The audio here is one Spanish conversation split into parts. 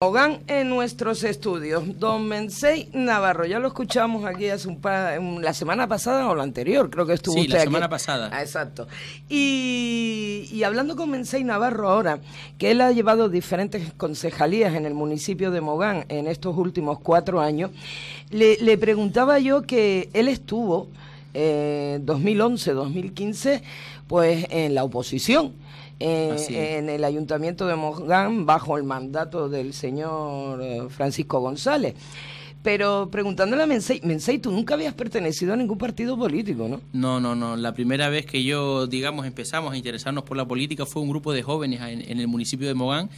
Mogán en nuestros estudios, don Mensei Navarro, ya lo escuchamos aquí hace un la semana pasada o la anterior, creo que estuvo sí, la semana pasada. Ah, exacto. Y, hablando con Mensei Navarro ahora, que él ha llevado diferentes concejalías en el municipio de Mogán en estos últimos cuatro años, le, preguntaba yo que él estuvo eh, 2011-2015 pues en la oposición en el ayuntamiento de Mogán bajo el mandato del señor eh, Francisco González. Pero preguntándole a Mensei, Mensei, tú nunca habías pertenecido a ningún partido político, ¿no? No, no, no. La primera vez que yo, digamos, empezamos a interesarnos por la política fue un grupo de jóvenes en el municipio de Mogán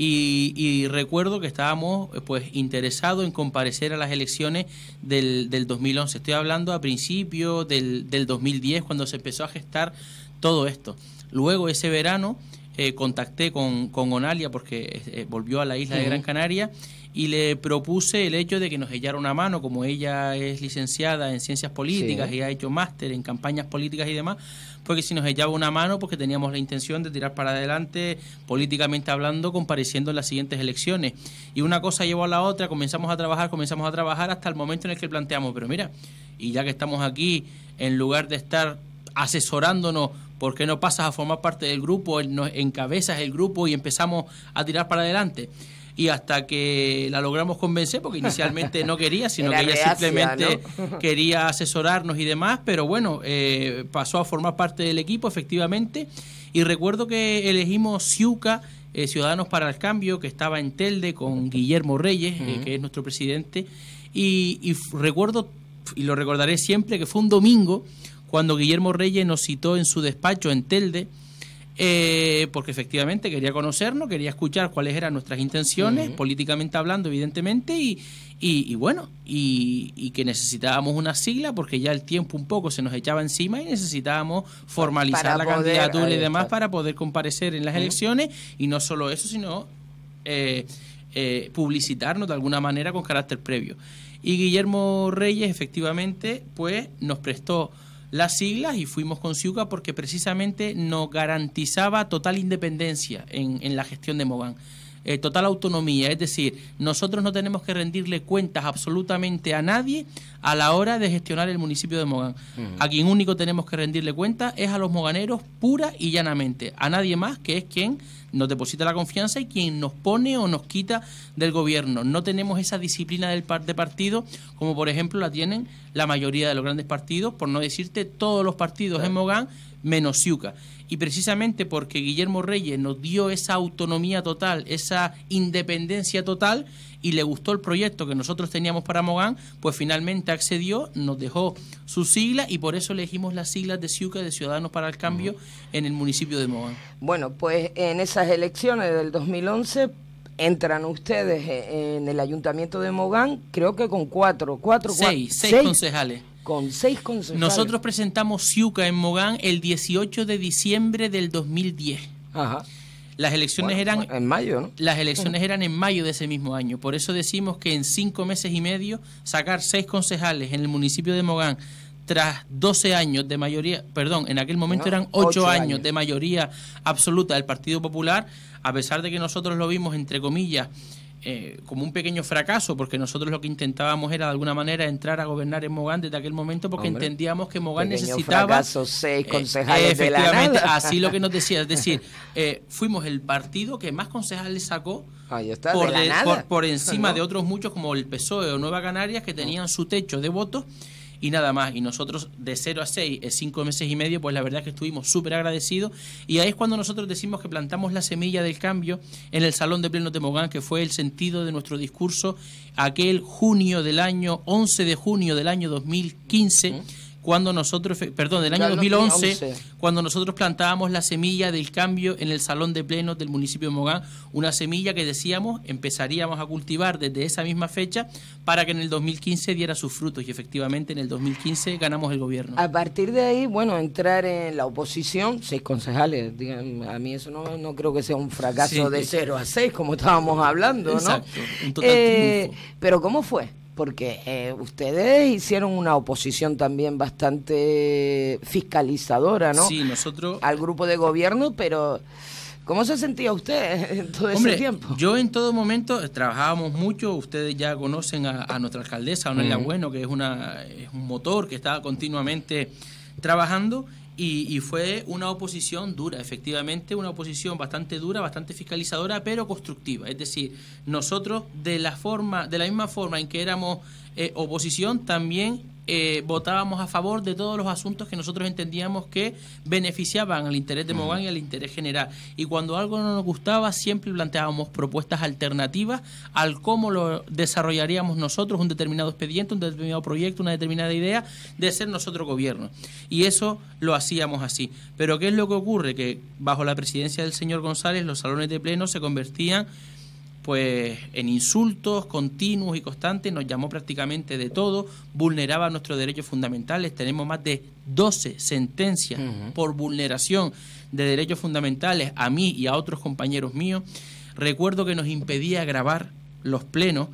y, recuerdo que estábamos eh, pues interesados en comparecer a las elecciones del, del 2011. Estoy hablando a principio del, del, 2010, cuando se empezó a gestar todo esto. Luego, ese verano, eh, contacté con, con, Onalia porque eh, volvió a la isla de Gran Canaria y le propuse el hecho de que nos echara una mano, como ella es licenciada en ciencias políticas y ha hecho máster en campañas políticas y demás, porque si nos echaba una mano, porque teníamos la intención de tirar para adelante, políticamente hablando, compareciendo en las siguientes elecciones. Y una cosa llevó a la otra, comenzamos a trabajar, comenzamos a trabajar hasta el momento en el que planteamos, pero mira, y ya que estamos aquí, en lugar de estar asesorándonos ¿Por qué no pasas a formar parte del grupo, nos encabezas el grupo y empezamos a tirar para adelante? Y hasta que la logramos convencer, porque inicialmente no quería, sino que ella simplemente quería asesorarnos y demás, pero bueno, eh, pasó a formar parte del equipo efectivamente. Y recuerdo que elegimos Ciuca, eh, Ciudadanos para el Cambio, que estaba en Telde con Guillermo Reyes, eh, que es nuestro presidente. y recuerdo, y lo recordaré siempre, que fue un domingo cuando Guillermo Reyes nos citó en su despacho en Telde, eh, porque efectivamente quería conocernos, quería escuchar cuáles eran nuestras intenciones, políticamente hablando, evidentemente, y, bueno, y, que necesitábamos una sigla porque ya el tiempo un poco se nos echaba encima y necesitábamos formalizar la candidatura y demás para poder comparecer en las elecciones, y no solo eso, sino eh, eh, publicitarnos de alguna manera con carácter previo. Y Guillermo Reyes, efectivamente, pues nos prestó las siglas y fuimos con Ciuga porque precisamente nos garantizaba total independencia en, en la gestión de Mogán. Eh, total autonomía, es decir, nosotros no tenemos que rendirle cuentas absolutamente a nadie a la hora de gestionar el municipio de Mogán. A quien único tenemos que rendirle cuentas es a los moganeros pura y llanamente, a nadie más que es quien nos deposita la confianza y quien nos pone o nos quita del gobierno. No tenemos esa disciplina del de partido como por ejemplo la tienen la mayoría de los grandes partidos, por no decirte todos los partidos en Mogán menos Ciuca. Y precisamente porque Guillermo Reyes nos dio esa autonomía total, esa independencia total, y le gustó el proyecto que nosotros teníamos para Mogán, pues finalmente accedió, nos dejó su sigla y por eso elegimos las siglas de Ciuca de Ciudadanos para el Cambio en el municipio de Mogán. Bueno, pues en esas elecciones del 2011 entran ustedes eh, en el ayuntamiento de Mogán, creo que con cuatro, cuatro, cuatro, seis, seis, concejales con seis concejales. Nosotros presentamos Ciuca en Mogán el 18 de diciembre del 2010. Ajá. Las elecciones eran en mayo, ¿no? Las elecciones eran en mayo de ese mismo año. Por eso decimos que en cinco meses y medio sacar seis concejales en el municipio de Mogán tras 12 años de mayoría, perdón, en aquel momento eran 8, años, de mayoría absoluta del Partido Popular, a pesar de que nosotros lo vimos entre comillas eh, como un pequeño fracaso, porque nosotros lo que intentábamos era de alguna manera entrar a gobernar en Mogán desde aquel momento, porque entendíamos que Mogán necesitaba. seis eh, concejales efectivamente, así lo que nos decía. Es decir, eh, fuimos el partido que más concejales sacó por, por, encima de otros muchos, como el PSOE o Nueva Canarias, que tenían su techo de votos y nada más. Y nosotros de 0 a 6, cinco meses y medio, pues la verdad que estuvimos súper agradecidos. Y ahí es cuando nosotros decimos que plantamos la semilla del cambio en el Salón de Pleno de Mogán, que fue el sentido de nuestro discurso aquel junio del año, 11 de junio del año 2015 cuando nosotros, perdón, del año 2011, cuando nosotros plantábamos la semilla del cambio en el salón de plenos del municipio de Mogán, una semilla que decíamos empezaríamos a cultivar desde esa misma fecha para que en el 2015 diera sus frutos y efectivamente en el 2015 ganamos el gobierno. A partir de ahí, bueno, entrar en la oposición, seis concejales, digan, a mí eso no, creo que sea un fracaso de 0 a 6 como estábamos hablando, exacto, Un total eh, pero ¿cómo fue? porque eh, ustedes hicieron una oposición también bastante fiscalizadora, ¿no? Sí, nosotros... Al grupo de gobierno, pero... ¿Cómo se sentía usted en todo ese tiempo? Yo en todo momento eh, trabajábamos mucho, ustedes ya conocen a, nuestra alcaldesa, a uh Bueno, que es, es un motor que está continuamente trabajando y, fue una oposición dura, efectivamente, una oposición bastante dura, bastante fiscalizadora, pero constructiva. Es decir, nosotros de la forma, de la misma forma en que éramos eh, oposición, también eh, votábamos a favor de todos los asuntos que nosotros entendíamos que beneficiaban al interés de Mogán y al interés general. Y cuando algo no nos gustaba, siempre planteábamos propuestas alternativas al cómo lo desarrollaríamos nosotros, un determinado expediente, un determinado proyecto, una determinada idea, de ser nosotros gobierno. Y eso lo hacíamos así. Pero ¿qué es lo que ocurre? Que bajo la presidencia del señor González, los salones de pleno se convertían pues en insultos continuos y constantes, nos llamó prácticamente de todo, vulneraba nuestros derechos fundamentales, tenemos más de 12 sentencias por vulneración de derechos fundamentales a mí y a otros compañeros míos. Recuerdo que nos impedía grabar los plenos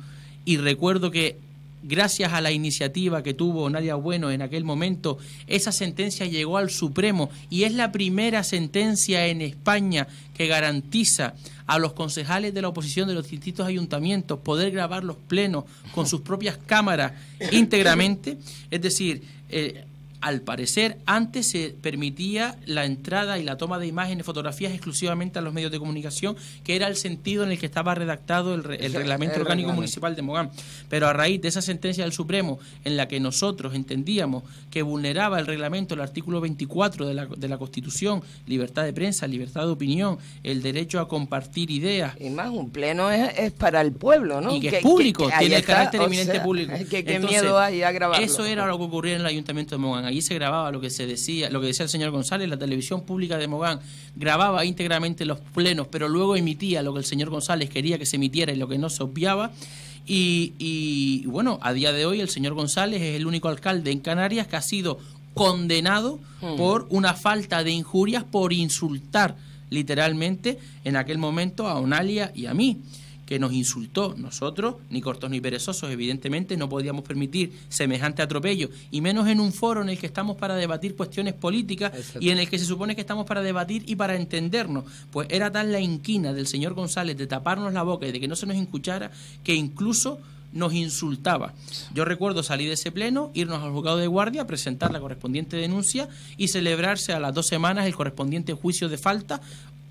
y recuerdo que gracias a la iniciativa que tuvo Nadia Bueno en aquel momento, esa sentencia llegó al Supremo y es la primera sentencia en España que garantiza a los concejales de la oposición de los distintos ayuntamientos poder grabar los plenos con sus propias cámaras íntegramente. Es decir, eh, al parecer, antes se permitía la entrada y la toma de imágenes, fotografías exclusivamente a los medios de comunicación, que era el sentido en el que estaba redactado el, reglamento orgánico municipal de Mogán. Pero a raíz de esa sentencia del Supremo, en la que nosotros entendíamos que vulneraba el reglamento, el artículo 24 de la, Constitución, libertad de prensa, libertad de opinión, el derecho a compartir ideas. Y más, un pleno es, para el pueblo, ¿no? Y que, es público, tiene el carácter eminente público. ¿Qué, miedo hay a grabarlo? Eso era lo que ocurría en el Ayuntamiento de Mogán y se grababa lo que se decía, lo que decía el señor González, la televisión pública de Mogán grababa íntegramente los plenos, pero luego emitía lo que el señor González quería que se emitiera y lo que no se obviaba. Y, bueno, a día de hoy el señor González es el único alcalde en Canarias que ha sido condenado hmm. por una falta de injurias por insultar literalmente en aquel momento a Onalia y a mí que nos insultó. Nosotros, ni cortos ni perezosos, evidentemente no podíamos permitir semejante atropello, y menos en un foro en el que estamos para debatir cuestiones políticas y en el que se supone que estamos para debatir y para entendernos. Pues era tal la inquina del señor González de taparnos la boca y de que no se nos escuchara que incluso nos insultaba. Yo recuerdo salir de ese pleno, irnos al juzgado de guardia, presentar la correspondiente denuncia y celebrarse a las dos semanas el correspondiente juicio de falta,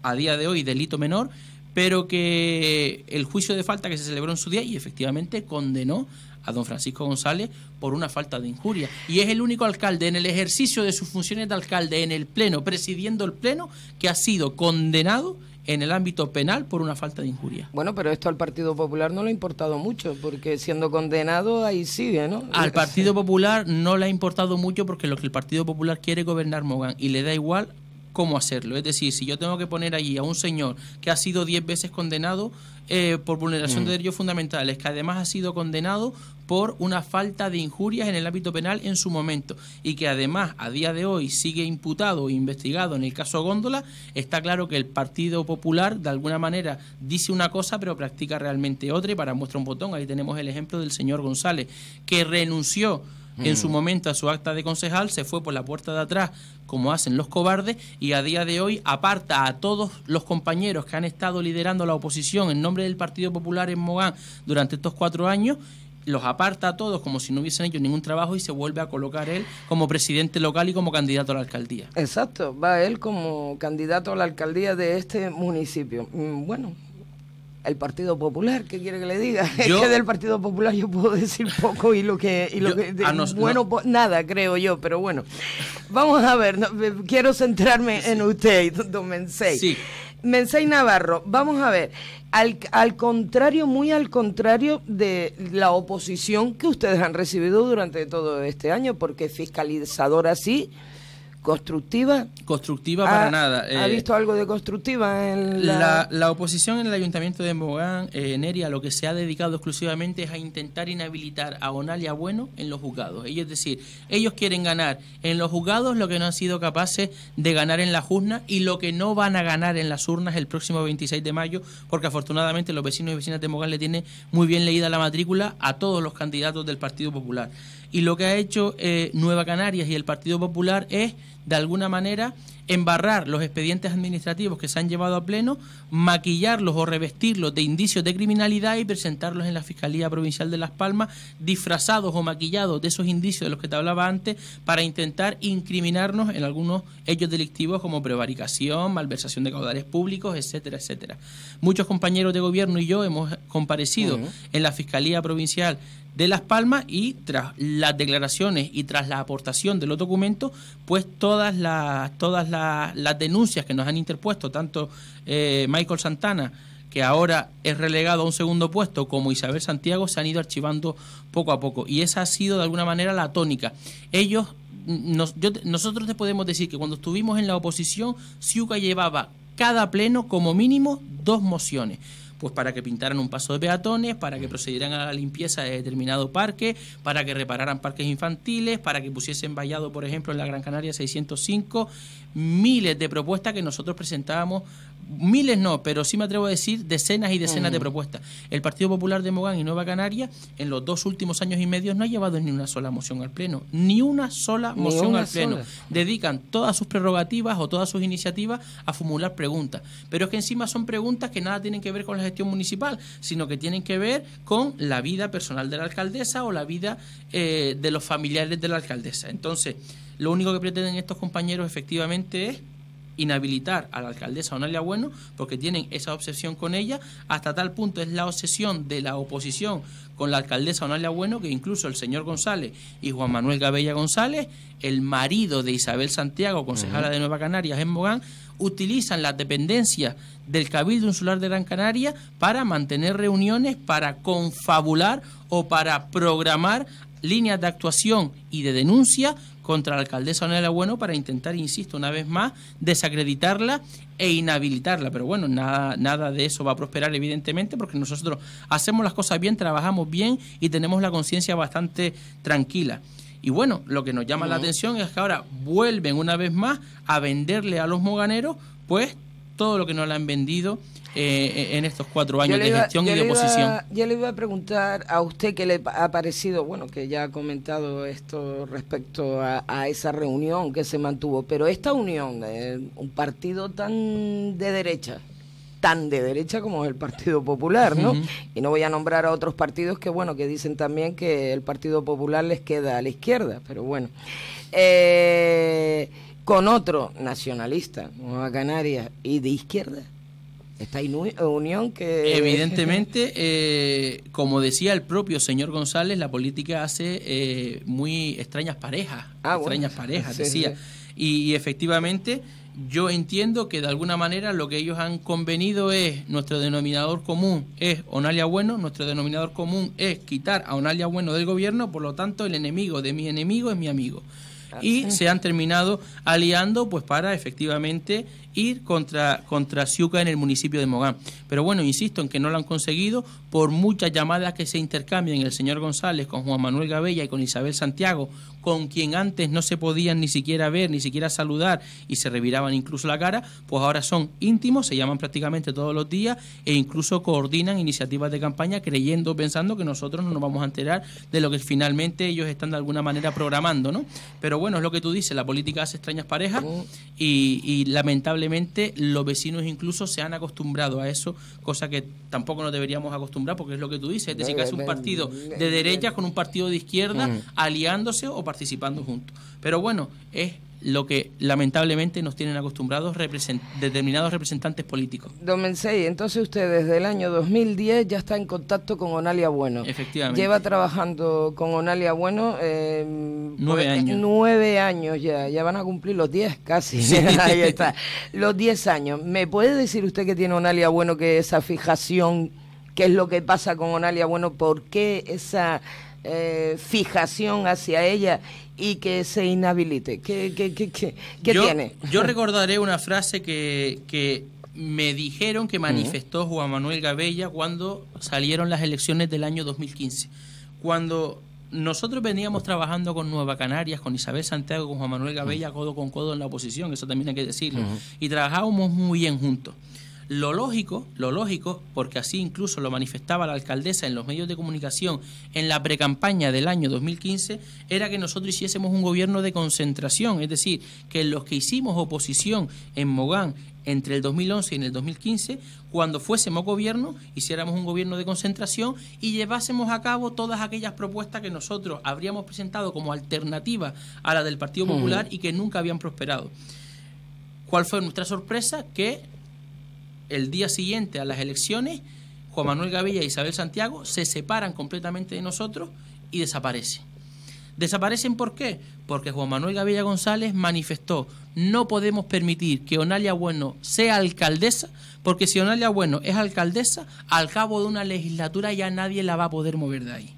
a día de hoy delito menor, pero que el juicio de falta que se celebró en su día y efectivamente condenó a don Francisco González por una falta de injuria. Y es el único alcalde en el ejercicio de sus funciones de alcalde en el Pleno, presidiendo el Pleno, que ha sido condenado en el ámbito penal por una falta de injuria. Bueno, pero esto al Partido Popular no le ha importado mucho, porque siendo condenado ahí sigue, ¿no? Al Partido Popular no le ha importado mucho porque lo que el Partido Popular quiere es gobernar Mogán y le da igual cómo hacerlo. Es decir, si yo tengo que poner allí a un señor que ha sido 10 veces condenado eh, por vulneración de mm. derechos fundamentales, que además ha sido condenado por una falta de injurias en el ámbito penal en su momento y que además a día de hoy sigue imputado e investigado en el caso Góndola, está claro que el Partido Popular de alguna manera dice una cosa pero practica realmente otra y para muestra un botón, ahí tenemos el ejemplo del señor González, que renunció en su mm. momento, a su acta de concejal, se fue por la puerta de atrás, como hacen los cobardes, y a día de hoy aparta a todos los compañeros que han estado liderando la oposición en nombre del Partido Popular en Mogán durante estos cuatro años los aparta a todos como si no hubiesen hecho ningún trabajo y se vuelve a colocar él como presidente local y como candidato a la alcaldía. Exacto, va él como candidato a la alcaldía de este municipio. Mm, bueno, el Partido Popular, ¿qué quiere que le diga? Yo, del Partido Popular yo puedo decir poco y lo que... Y lo que bueno, nada, creo yo, pero bueno. Vamos a ver, quiero centrarme en usted, don Mensei. Sí. Mensei Navarro, vamos a ver, al, al, contrario, muy al contrario de la oposición que ustedes han recibido durante todo este año, porque fiscalizador así constructiva? Constructiva para nada. ¿Ha eh, visto algo de constructiva en la... la... oposición en el ayuntamiento de Mogán, eh, Neria, lo que se ha dedicado exclusivamente es a intentar inhabilitar a Bonal y a Bueno en los juzgados. Ellos, es decir, ellos quieren ganar en los juzgados lo que no han sido capaces de ganar en las urnas y lo que no van a ganar en las urnas el próximo 26 de mayo, porque afortunadamente los vecinos y vecinas de Mogán le tienen muy bien leída la matrícula a todos los candidatos del Partido Popular. Y lo que ha hecho eh, Nueva Canarias y el Partido Popular es, de alguna manera, embarrar los expedientes administrativos que se han llevado a pleno, maquillarlos o revestirlos de indicios de criminalidad y presentarlos en la Fiscalía Provincial de Las Palmas, disfrazados o maquillados de esos indicios de los que te hablaba antes, para intentar incriminarnos en algunos hechos delictivos como prevaricación, malversación de caudales públicos, etcétera, etcétera. Muchos compañeros de gobierno y yo hemos comparecido en la Fiscalía Provincial de Las Palmas y tras las declaraciones y tras la aportación de los documentos, pues todas las, todas las, denuncias que nos han interpuesto, tanto eh, Michael Santana, que ahora es relegado a un segundo puesto, como Isabel Santiago, se han ido archivando poco a poco. Y esa ha sido de alguna manera la tónica. Ellos, nosotros te podemos decir que cuando estuvimos en la oposición, SIUCA llevaba cada pleno como mínimo dos mociones pues para que pintaran un paso de peatones, para que mm. procedieran a la limpieza de determinado parque, para que repararan parques infantiles, para que pusiesen vallado, por ejemplo, en la Gran Canaria 605, miles de propuestas que nosotros presentábamos miles no, pero sí me atrevo a decir decenas y decenas de mm. propuestas. El Partido Popular de Mogán y Nueva Canaria en los dos últimos años y medio no ha llevado ni una sola moción al Pleno, ni una sola moción al Pleno. Dedican todas sus prerrogativas o todas sus iniciativas a formular preguntas. Pero es que encima son preguntas que nada tienen que ver con la gestión municipal, sino que tienen que ver con la vida personal de la alcaldesa o la vida eh, de los familiares de la alcaldesa. Entonces, lo único que pretenden estos compañeros efectivamente es inhabilitar a la alcaldesa Onalia Bueno porque tienen esa obsesión con ella, hasta tal punto es la obsesión de la oposición con la alcaldesa Onalia Bueno que incluso el señor González y Juan Manuel Gabella González, el marido de Isabel Santiago, concejala de Nueva Canarias en Mogán, utilizan las dependencias del Cabildo Insular de Gran Canaria para mantener reuniones, para confabular o para programar líneas de actuación y de denuncia contra la alcaldesa Onela Bueno para intentar, insisto, una vez más, desacreditarla e inhabilitarla. Pero bueno, nada, nada de eso va a prosperar, evidentemente, porque nosotros hacemos las cosas bien, trabajamos bien y tenemos la conciencia bastante tranquila. Y bueno, lo que nos llama la atención es que ahora vuelven una vez más a venderle a los moganeros, pues, todo lo que nos la han vendido eh, eh, en estos cuatro años de gestión y de oposición. Yo le iba a preguntar a usted qué le ha parecido, bueno, que ya ha comentado esto respecto a, esa reunión que se mantuvo, pero esta unión, eh, un partido tan de derecha, tan de derecha como el Partido Popular, ¿no? Y no voy a nombrar a otros partidos que, bueno, que dicen también que el Partido Popular les queda a la izquierda, pero bueno. con otro nacionalista, Nueva Canarias, y de izquierda, esta unión que... Evidentemente, eh, como decía el propio señor González, la política hace eh, muy extrañas parejas, ah, extrañas parejas, decía. Y, y, efectivamente, yo entiendo que de alguna manera lo que ellos han convenido es, nuestro denominador común es Onalia Bueno, nuestro denominador común es quitar a Onalia Bueno del gobierno, por lo tanto el enemigo de mi enemigo es mi amigo y se han terminado aliando pues para efectivamente ir contra, contra Ciuca en el municipio de Mogán. Pero bueno, insisto en que no lo han conseguido por muchas llamadas que se intercambian el señor González con Juan Manuel Gabella y con Isabel Santiago, con quien antes no se podían ni siquiera ver, ni siquiera saludar y se reviraban incluso la cara, pues ahora son íntimos, se llaman prácticamente todos los días e incluso coordinan iniciativas de campaña creyendo, pensando que nosotros no nos vamos a enterar de lo que finalmente ellos están de alguna manera programando, ¿no? Pero bueno, es lo que tú dices, la política hace extrañas parejas y, lamentablemente los vecinos incluso se han acostumbrado a eso, cosa que tampoco nos deberíamos acostumbrar porque es lo que tú dices, es decir, que es un partido de derecha con un partido de izquierda aliándose o participando juntos. Pero bueno, es lo que lamentablemente nos tienen acostumbrados determinados representantes políticos. Don Mensei, entonces usted desde el año 2010 ya está en contacto con Onalia Bueno. Efectivamente. Lleva trabajando con Onalia Bueno em, nueve pues, años. Nueve años ya, ya van a cumplir los diez casi. Ahí está, los diez años. ¿Me puede decir usted que tiene Onalia Bueno, que esa fijación, qué es lo que pasa con Onalia Bueno, por qué esa... Eh, fijación hacia ella y que se inhabilite? ¿Qué, qué, qué, qué, yo, tiene? Yo recordaré una frase que, me dijeron que manifestó Juan Manuel Gabella cuando salieron las elecciones del año 2015. Cuando nosotros veníamos trabajando con Nueva Canarias, con Isabel Santiago, con Juan Manuel Gabella, codo con codo en la oposición, eso también hay que decirlo, y trabajábamos muy bien juntos. Lo lógico, lo lógico, porque así incluso lo manifestaba la alcaldesa en los medios de comunicación en la precampaña del año 2015, era que nosotros hiciésemos un gobierno de concentración, es decir, que los que hicimos oposición en Mogán entre el 2011 y en el 2015, cuando fuésemos gobierno, hiciéramos un gobierno de concentración y llevásemos a cabo todas aquellas propuestas que nosotros habríamos presentado como alternativa a la del Partido Popular y que nunca habían prosperado. ¿Cuál fue nuestra sorpresa? Que el día siguiente a las elecciones, Juan Manuel Gavilla y e Isabel Santiago se separan completamente de nosotros y desaparecen. ¿Desaparecen por qué? Porque Juan Manuel Gavilla González manifestó, no podemos permitir que Onalia Bueno sea alcaldesa, porque si Onalia Bueno es alcaldesa, al cabo de una legislatura ya nadie la va a poder mover de ahí.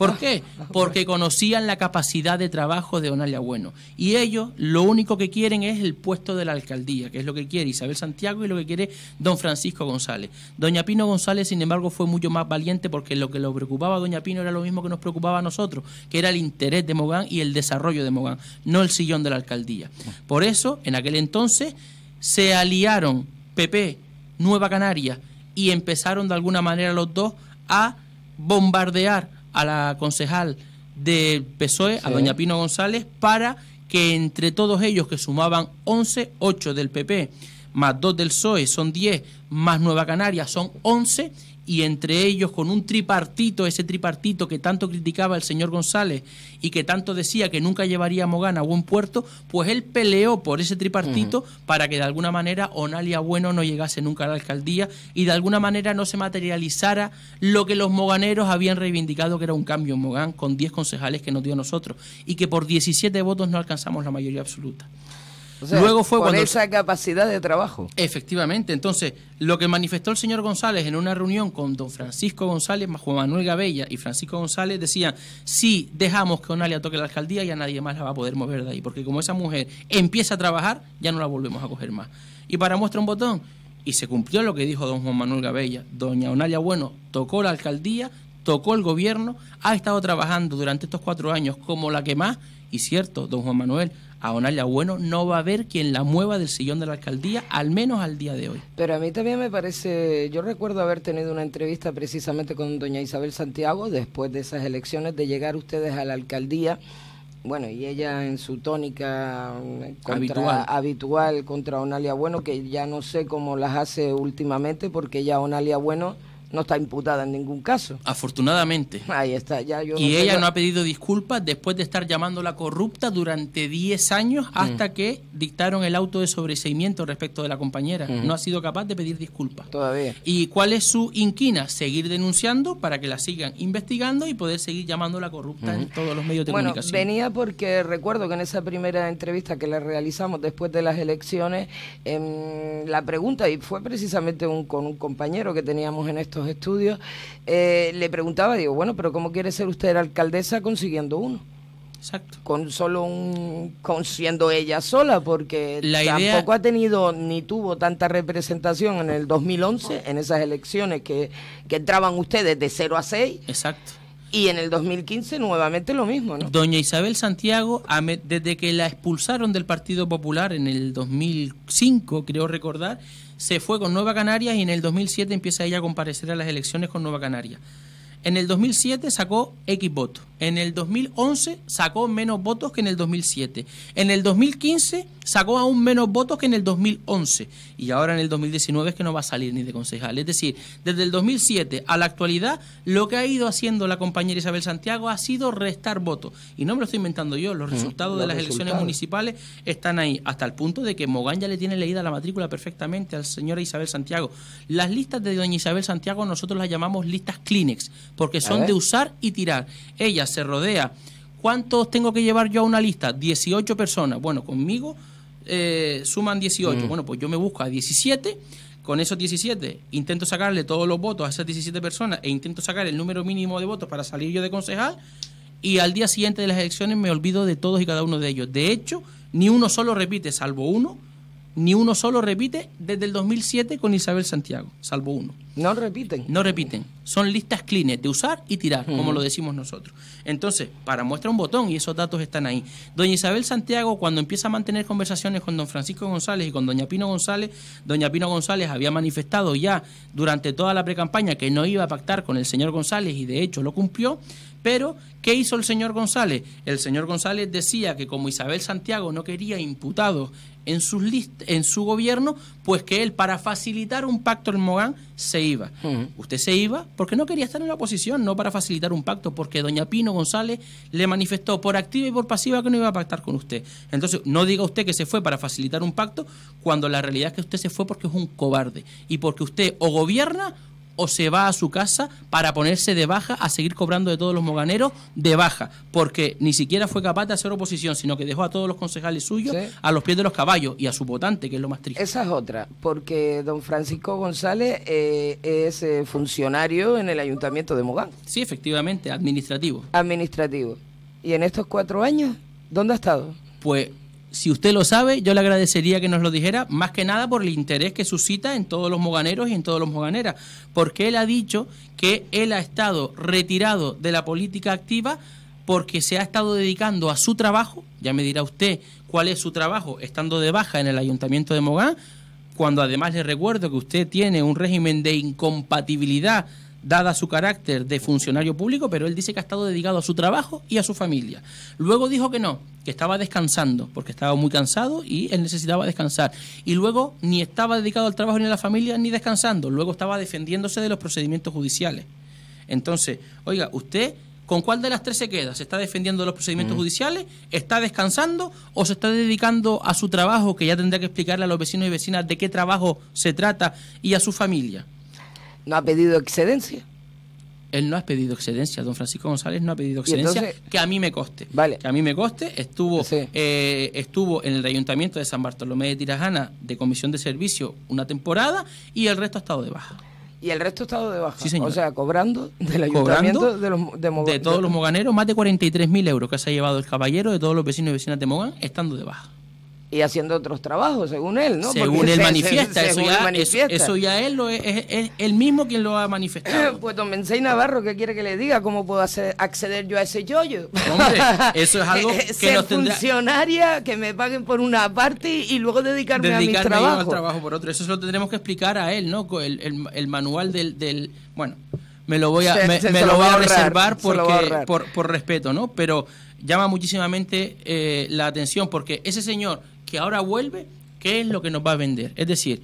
¿Por qué? Porque conocían la capacidad de trabajo de Onalia Bueno. Y ellos lo único que quieren es el puesto de la alcaldía, que es lo que quiere Isabel Santiago y lo que quiere don Francisco González. Doña Pino González, sin embargo, fue mucho más valiente porque lo que lo preocupaba a Doña Pino era lo mismo que nos preocupaba a nosotros, que era el interés de Mogán y el desarrollo de Mogán, no el sillón de la alcaldía. Por eso, en aquel entonces, se aliaron PP, Nueva Canaria, y empezaron de alguna manera los dos a bombardear a la concejal del PSOE, a doña Pino González, para que entre todos ellos que sumaban 11, 8 del PP, más 2 del PSOE son 10, más Nueva Canaria son 11 y entre ellos con un tripartito, ese tripartito que tanto criticaba el señor González y que tanto decía que nunca llevaría a Mogán a buen puerto, pues él peleó por ese tripartito para que de alguna manera Onalia Bueno no llegase nunca a la alcaldía y de alguna manera no se materializara lo que los moganeros habían reivindicado que era un cambio en Mogán con 10 concejales que nos dio a nosotros y que por 17 votos no alcanzamos la mayoría absoluta. Luego fue con esa capacidad de trabajo. Efectivamente. Entonces, lo que manifestó el señor González en una reunión con don Francisco González, Juan Manuel Gabella y Francisco González decían, si dejamos que Onalia toque la alcaldía, ya nadie más la va a poder mover de ahí. Porque como esa mujer empieza a trabajar, ya no la volvemos a coger más. Y para muestra un botón, y se cumplió lo que dijo don Juan Manuel Gabella. Doña Onalia Bueno tocó la alcaldía, tocó el gobierno, ha estado trabajando durante estos cuatro años como la que más, y cierto, don Juan Manuel, a Onalia Bueno no va a haber quien la mueva del sillón de la alcaldía, al menos al día de hoy. Pero a mí también me parece, yo recuerdo haber tenido una entrevista precisamente con doña Isabel Santiago después de esas elecciones, de llegar ustedes a la alcaldía. Bueno, y ella en su tónica mm, habitual. contra Onalia Bueno, que ya no sé cómo las hace últimamente, porque ya Onalia Bueno no está imputada en ningún caso. Afortunadamente. Ahí está, ya yo. Y ella no ha pedido disculpas después de estar llamándola corrupta durante 10 años hasta mm. que dictaron el auto de sobreseimiento respecto de la compañera. No ha sido capaz de pedir disculpas. Todavía. ¿Y cuál es su inquina? Seguir denunciando para que la sigan investigando y poder seguir llamándola corrupta en todos los medios de bueno, Venía porque recuerdo que en esa primera entrevista que le realizamos después de las elecciones, em, la pregunta, y fue precisamente con un compañero que teníamos en estos estudios, eh, le preguntaba, digo, bueno, pero ¿cómo quiere ser usted alcaldesa consiguiendo uno? Exacto. Con solo un. Con siendo ella sola, porque tampoco ha tenido ni tuvo tanta representación en el 2011, en esas elecciones que, que entraban ustedes de 0 a 6. Exacto. Y en el 2015 nuevamente lo mismo, ¿no? Doña Isabel Santiago, desde que la expulsaron del Partido Popular en el 2005, creo recordar, se fue con Nueva Canarias y en el 2007 empieza ella a comparecer a las elecciones con Nueva Canarias. En el 2007 sacó X votos. En el 2011 sacó menos votos que en el 2007. En el 2015 sacó aún menos votos que en el 2011 y ahora en el 2019 es que no va a salir ni de concejal. Es decir, desde el 2007 a la actualidad, lo que ha ido haciendo la compañera Isabel Santiago ha sido restar votos. Y no me lo estoy inventando yo, los mm, resultados de las elecciones municipales están ahí, hasta el punto de que Mogán ya le tiene leída la matrícula perfectamente al señor Isabel Santiago. Las listas de doña Isabel Santiago nosotros las llamamos listas Kleenex, porque son de usar y tirar. Ella se rodea. ¿Cuántos tengo que llevar yo a una lista? 18 personas. Bueno, conmigo eh, suman 18. Mm. Bueno, pues yo me busco a 17. Con esos 17 intento sacarle todos los votos a esas 17 personas e intento sacar el número mínimo de votos para salir yo de concejal y al día siguiente de las elecciones me olvido de todos y cada uno de ellos. De hecho, ni uno solo repite, salvo uno, ni uno solo repite desde el 2007 con Isabel Santiago, salvo uno. No repiten. No repiten. Son listas clean de usar y tirar, como lo decimos nosotros. Entonces, para muestra un botón y esos datos están ahí. Doña Isabel Santiago, cuando empieza a mantener conversaciones con don Francisco González y con doña Pino González, doña Pino González había manifestado ya durante toda la precampaña que no iba a pactar con el señor González y de hecho lo cumplió. Pero, ¿qué hizo el señor González? El señor González decía que como Isabel Santiago no quería imputados en, sus en su gobierno, pues que él, para facilitar un pacto en Mogán, se Usted se iba porque no quería estar en la oposición, no para facilitar un pacto, porque doña Pino González le manifestó por activa y por pasiva que no iba a pactar con usted. Entonces, no diga usted que se fue para facilitar un pacto cuando la realidad es que usted se fue porque es un cobarde y porque usted o gobierna o se va a su casa para ponerse de baja a seguir cobrando de todos los moganeros de baja, porque ni siquiera fue capaz de hacer oposición, sino que dejó a todos los concejales suyos a los pies de los caballos y a su votante, que es lo más triste. Esa es otra, porque don Francisco González eh, es eh, funcionario en el ayuntamiento de Mogán. Sí, efectivamente, administrativo. Administrativo. ¿Y en estos cuatro años, dónde ha estado? Pues si usted lo sabe, yo le agradecería que nos lo dijera, más que nada por el interés que suscita en todos los moganeros y en todos los moganeras, porque él ha dicho que él ha estado retirado de la política activa porque se ha estado dedicando a su trabajo, ya me dirá usted cuál es su trabajo, estando de baja en el ayuntamiento de Mogán, cuando además le recuerdo que usted tiene un régimen de incompatibilidad dada su carácter de funcionario público, pero él dice que ha estado dedicado a su trabajo y a su familia. Luego dijo que no, que estaba descansando, porque estaba muy cansado y él necesitaba descansar. Y luego ni estaba dedicado al trabajo ni a la familia, ni descansando. Luego estaba defendiéndose de los procedimientos judiciales. Entonces, oiga, usted... ¿Con cuál de las tres se queda? ¿Se está defendiendo de los procedimientos mm. judiciales? ¿Está descansando? ¿O se está dedicando a su trabajo, que ya tendrá que explicarle a los vecinos y vecinas de qué trabajo se trata, y a su familia? ¿No ha pedido excedencia? Él no ha pedido excedencia, don Francisco González no ha pedido excedencia, que a mí me coste. Vale. Que a mí me coste, estuvo, eh, estuvo en el Ayuntamiento de San Bartolomé de Tirajana de comisión de servicio una temporada y el resto ha estado de baja. Y el resto ha estado de baja. Sí, señor. O sea, cobrando del ayuntamiento de, los, de, de todos los moganeros, más de 43.000 euros que se ha llevado el caballero de todos los vecinos y vecinas de Mogán, estando de baja y haciendo otros trabajos, según él, ¿no? Según él manifiesta, eso, ya, Eso, ya él lo es, el él mismo quien lo ha manifestado. pues don Mencey Navarro, ¿qué quiere que le diga? ¿Cómo puedo acceder yo a ese yoyo? Hombre, eso es algo eh, que nos tendrá... funcionaria, que me paguen por una parte y luego dedicarme, a mi trabajo. trabajo por otro. Eso se lo tendremos que explicar a él, ¿no? El, manual del, Bueno me lo voy a, lo, a, reservar porque, por, por, respeto, ¿no? Pero llama muchísimamente eh, la atención porque ese señor que ahora vuelve, qué es lo que nos va a vender. Es decir,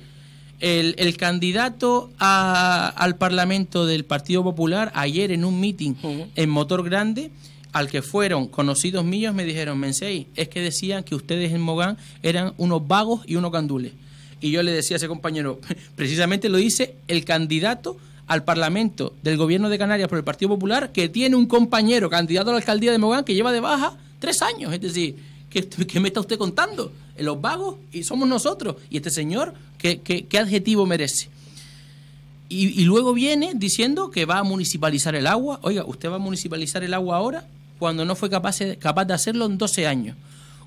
el, candidato al Parlamento del Partido Popular, ayer en un meeting en Motor Grande, al que fueron conocidos míos, me dijeron, Mensei, es que decían que ustedes en Mogán eran unos vagos y unos candules. Y yo le decía a ese compañero, precisamente lo dice el candidato al Parlamento del Gobierno de Canarias por el Partido Popular, que tiene un compañero candidato a la alcaldía de Mogán que lleva de baja tres años. Es decir, ¿Qué, me está usted contando? Eh, los vagos y somos nosotros. ¿Y este señor qué, adjetivo merece? Y, luego viene diciendo que va a municipalizar el agua. Oiga, usted va a municipalizar el agua ahora cuando no fue capaz, eh, capaz de hacerlo en 12 años.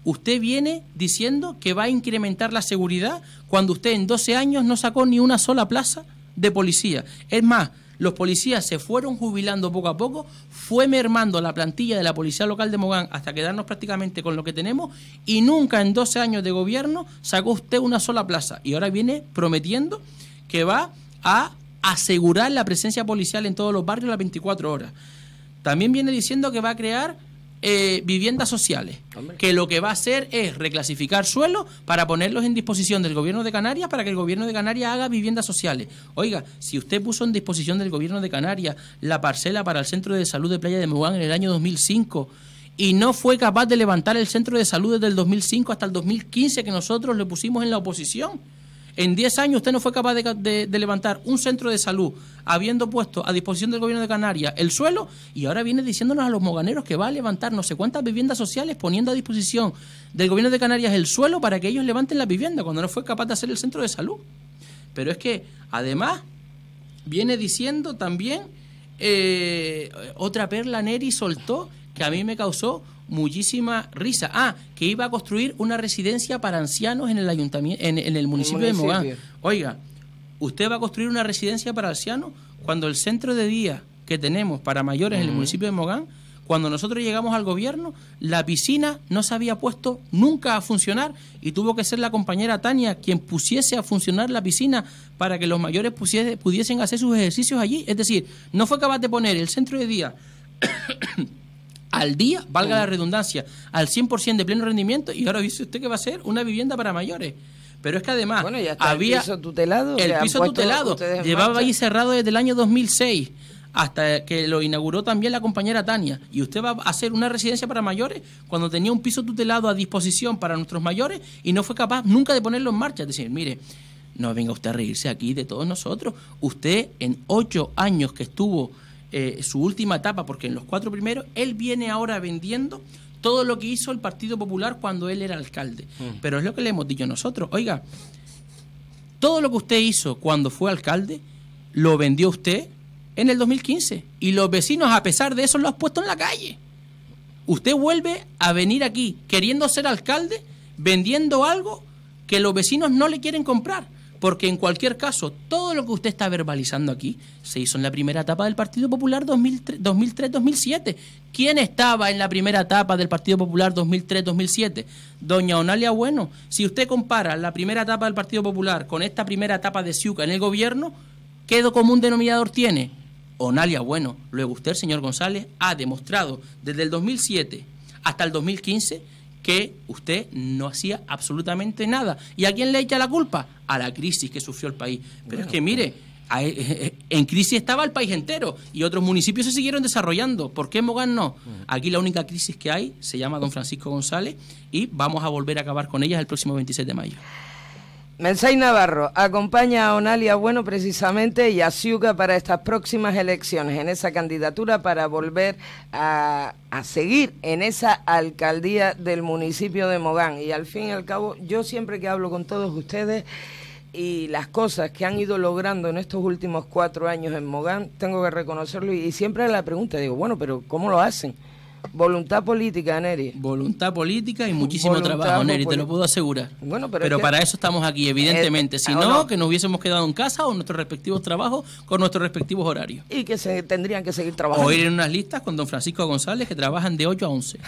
Usted viene diciendo que va a incrementar la seguridad cuando usted en 12 años no sacó ni una sola plaza de policía. Es más, los policías se fueron jubilando poco a poco, fue mermando la plantilla de la policía local de Mogán hasta quedarnos prácticamente con lo que tenemos y nunca en 12 años de gobierno sacó usted una sola plaza y ahora viene prometiendo que va a asegurar la presencia policial en todos los barrios las 24 horas. También viene diciendo que va a crear eh, viviendas sociales, que lo que va a hacer es reclasificar suelos para ponerlos en disposición del gobierno de Canarias para que el gobierno de Canarias haga viviendas sociales. Oiga, si usted puso en disposición del gobierno de Canarias la parcela para el centro de salud de Playa de Mogán en el año 2005 y no fue capaz de levantar el centro de salud desde el 2005 hasta el 2015 que nosotros le pusimos en la oposición en 10 años usted no fue capaz de, levantar un centro de salud, habiendo puesto a disposición del gobierno de Canarias el suelo, y ahora viene diciéndonos a los moganeros que va a levantar no sé cuántas viviendas sociales poniendo a disposición del gobierno de Canarias el suelo para que ellos levanten la vivienda, cuando no fue capaz de hacer el centro de salud. Pero es que, además, viene diciendo también eh, otra perla Neri soltó que a mí me causó muchísima risa. Ah, que iba a construir una residencia para ancianos en el ayuntamiento, en, el municipio, de Mogán. Oiga, usted va a construir una residencia para ancianos cuando el centro de día que tenemos para mayores en el municipio de Mogán, cuando nosotros llegamos al gobierno, la piscina no se había puesto nunca a funcionar y tuvo que ser la compañera Tania quien pusiese a funcionar la piscina para que los mayores pudiesen hacer sus ejercicios allí. Es decir, no fue capaz de poner el centro de día al día, valga la redundancia, al 100% de pleno rendimiento y ahora dice usted que va a ser una vivienda para mayores. Pero es que además había el piso tutelado, el piso tutelado llevaba ahí cerrado desde el año 2006 hasta que lo inauguró también la compañera Tania. Y usted va a hacer una residencia para mayores cuando tenía un piso tutelado a disposición para nuestros mayores y no fue capaz nunca de ponerlo en marcha. Es decir, mire, no venga usted a reírse aquí de todos nosotros. Usted en ocho años que estuvo eh, su última etapa, porque en los cuatro primeros él viene ahora vendiendo todo lo que hizo el Partido Popular cuando él era alcalde. Mm. Pero es lo que le hemos dicho nosotros, oiga, todo lo que usted hizo cuando fue alcalde, lo vendió usted en el 2015. Y los vecinos, a pesar de eso, lo han puesto en la calle. Usted vuelve a venir aquí queriendo ser alcalde, vendiendo algo que los vecinos no le quieren comprar. Porque en cualquier caso, todo lo que usted está verbalizando aquí se hizo en la primera etapa del Partido Popular 2003-2007. ¿Quién estaba en la primera etapa del Partido Popular 2003-2007? Doña Onalia Bueno. Si usted compara la primera etapa del Partido Popular con esta primera etapa de Ciuca en el gobierno, ¿qué común denominador tiene? Onalia Bueno. Luego usted, señor González, ha demostrado desde el 2007 hasta el 2015 que usted no hacía absolutamente nada. ¿Y a quién le echa la culpa? A la crisis que sufrió el país. Pero es que mire, e, e, e, en crisis estaba el país entero y otros municipios se siguieron desarrollando. ¿Por qué Mogán no? Aquí la única crisis que hay se llama Don Francisco González y vamos a volver a acabar con ellas el próximo 26 de mayo. Mensay Navarro acompaña a Onalia Bueno precisamente y a para estas próximas elecciones, en esa candidatura para volver a, a, seguir en esa alcaldía del municipio de Mogán. Y al fin y al cabo, yo siempre que hablo con todos ustedes y las cosas que han ido logrando en estos últimos cuatro años en Mogán, tengo que reconocerlo y siempre la pregunta, digo, bueno, pero ¿cómo lo hacen? Voluntad política, Neri. Voluntad política y muchísimo trabajo, Neri, te lo puedo asegurar. Bueno, pero, para eso estamos aquí, evidentemente. Eh, si no, que nos hubiésemos quedado en casa o en nuestros respectivos trabajos con nuestros respectivos horarios. Y que se tendrían que seguir trabajando. O ir en unas listas con don Francisco González que trabajan de 8 a 11.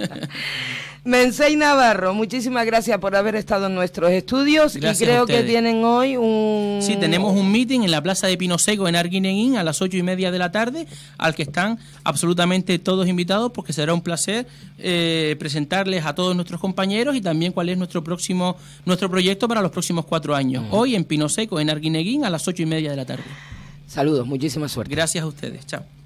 Mensei Navarro, muchísimas gracias por haber estado en nuestros estudios gracias y creo que tienen hoy un... Sí, tenemos un meeting en la Plaza de Pino Seco en Arguineguín a las ocho y media de la tarde al que están absolutamente todos invitados porque será un placer eh, presentarles a todos nuestros compañeros y también cuál es nuestro próximo nuestro proyecto para los próximos cuatro años. Hoy en Pino Seco en Arguineguín a las ocho y media de la tarde. Saludos, muchísimas suerte. Gracias a ustedes, chao.